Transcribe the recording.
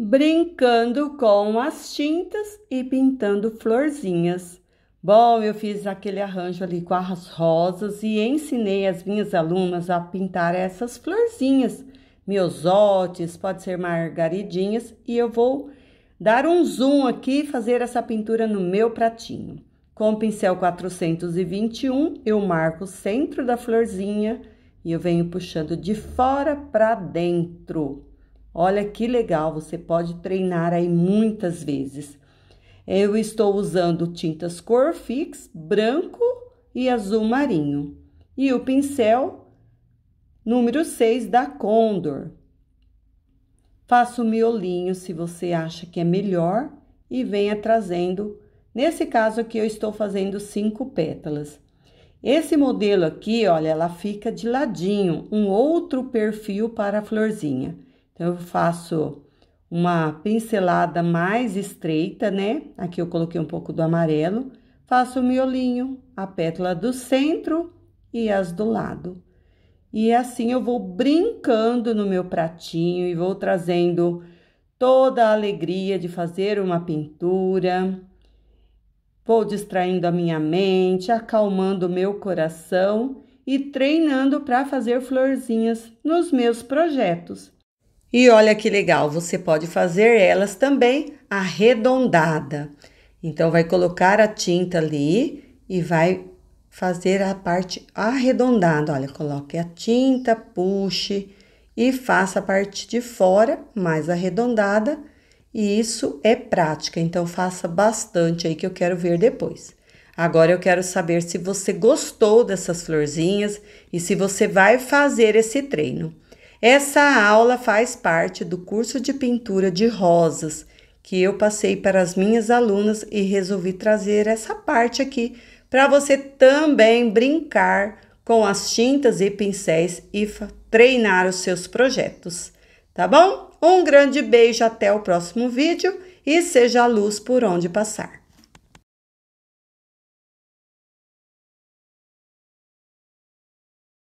brincando com as tintas e pintando florzinhas. Bom, eu fiz aquele arranjo ali com as rosas e ensinei as minhas alunas a pintar essas florzinhas, miosotes, pode ser margaridinhas, e eu vou dar um zoom aqui e fazer essa pintura no meu pratinho. Com o pincel 421, eu marco o centro da florzinha e eu venho puxando de fora para dentro. Olha que legal, você pode treinar aí muitas vezes. Eu estou usando tintas Cor Fix, branco e azul marinho. E o pincel número 6 da Condor. Faça o miolinho se você acha que é melhor e venha trazendo. Nesse caso aqui eu estou fazendo cinco pétalas. Esse modelo aqui, olha, ela fica de ladinho, um outro perfil para a florzinha. Então, eu faço uma pincelada mais estreita, né? Aqui eu coloquei um pouco do amarelo. Faço o miolinho, a pétala do centro e as do lado. E assim eu vou brincando no meu pratinho e vou trazendo toda a alegria de fazer uma pintura. Vou distraindo a minha mente, acalmando o meu coração e treinando para fazer florzinhas nos meus projetos. E olha que legal, você pode fazer elas também arredondada. Então, vai colocar a tinta ali e vai fazer a parte arredondada. Olha, coloque a tinta, puxe e faça a parte de fora mais arredondada. E isso é prática, então faça bastante aí que eu quero ver depois. Agora eu quero saber se você gostou dessas florzinhas e se você vai fazer esse treino. Essa aula faz parte do curso de pintura de rosas que eu passei para as minhas alunas e resolvi trazer essa parte aqui para você também brincar com as tintas e pincéis e treinar os seus projetos, tá bom? Um grande beijo, até o próximo vídeo e seja a luz por onde passar.